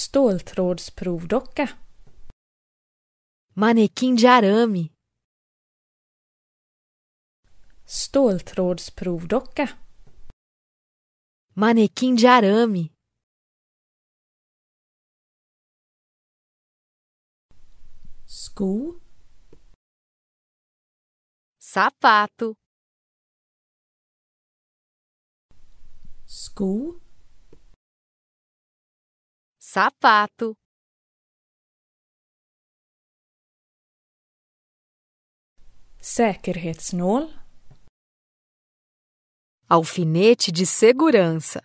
Ståltrådsprovdocka. Manequim de arame. Ståltrådsprovdocka. Manequim de arame. Sko. Sapato. Sko. sapato, säkerhetsnål, alfinete de segurança,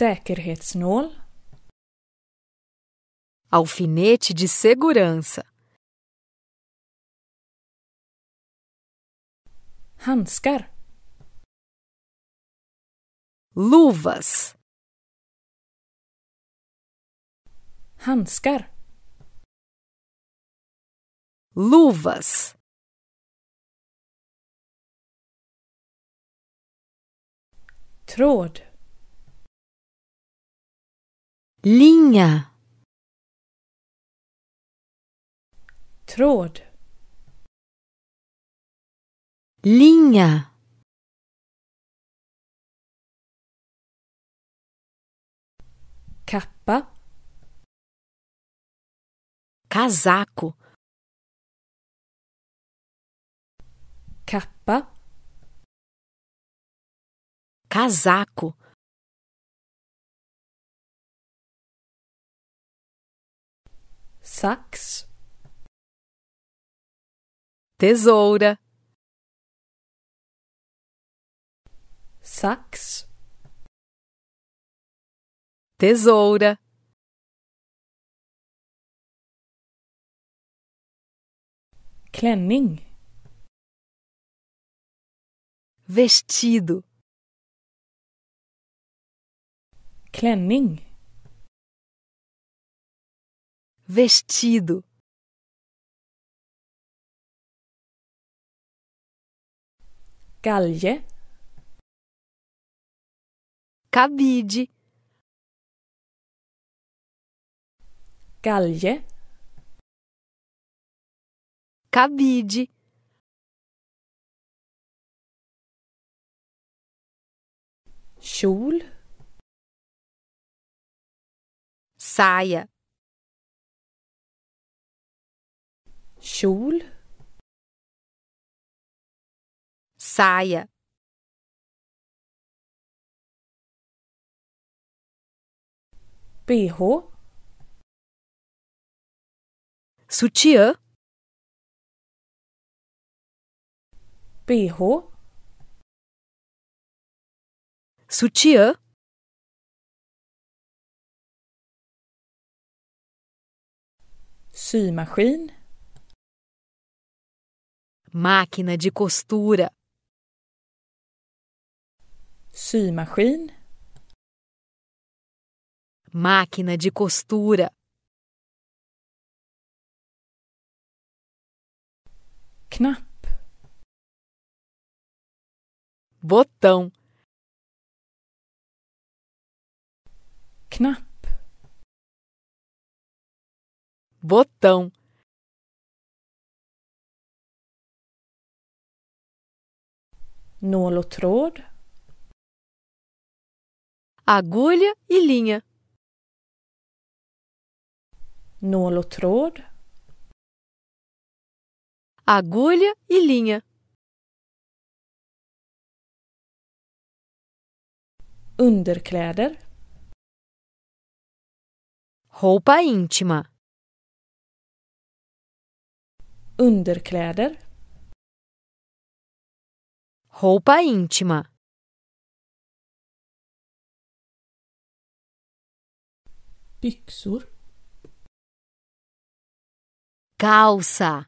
säkerhetsnål, alfinete de segurança, hanskar, luvas. Handskar. Luvas. Tråd. Linga. Tråd. Linga. Kappa. casaco. Kappa. Casaco. Sax. Tesoura. Sax. Tesoura. klänning vestido klänning vestido galje cabide galge cabide, Chul. saia, Chul. saia. BH, sutiã, BH Sutiã Symaskin Máquina de costura Symaskin Máquina de costura Knapp botão. Knapp. Botão. Nål och tråd. Agulha e linha. Nål och tråd. Agulha e linha. underkläder. Roupa íntima. Underkläder. Roupa íntima. Byxor. Calça.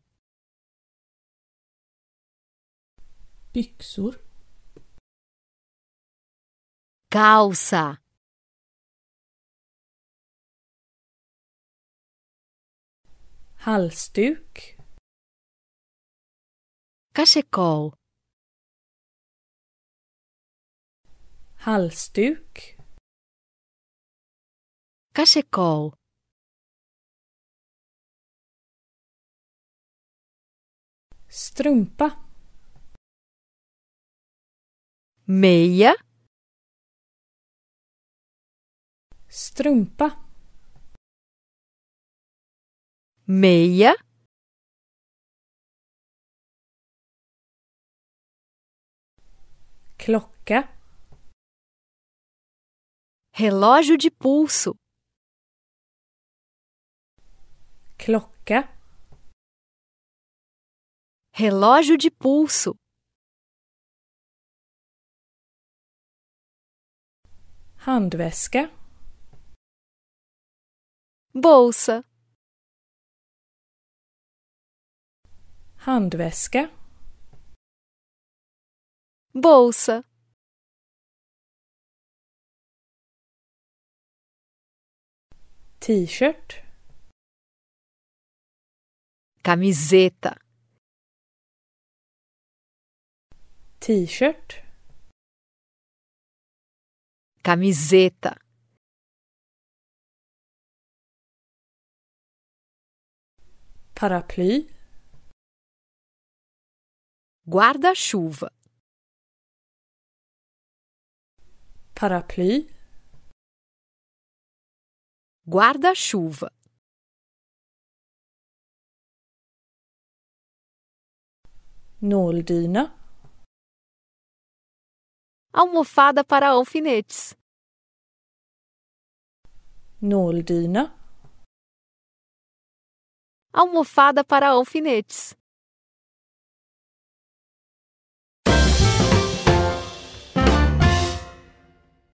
Byxor. calça. Halsduk. Cachecol. Halsduk. Cachecol. Strumpa. Meia. Strumpa. Meja. Klocka. Relógio de pulso. Klocka. Relógio de pulso. Handväska. bolsa handväska bolsa t-shirt camiseta t-shirt camiseta paraply guarda-chuva paraply guarda-chuva Noldina. almofada para alfinetes Noldina almofada para alfinetes.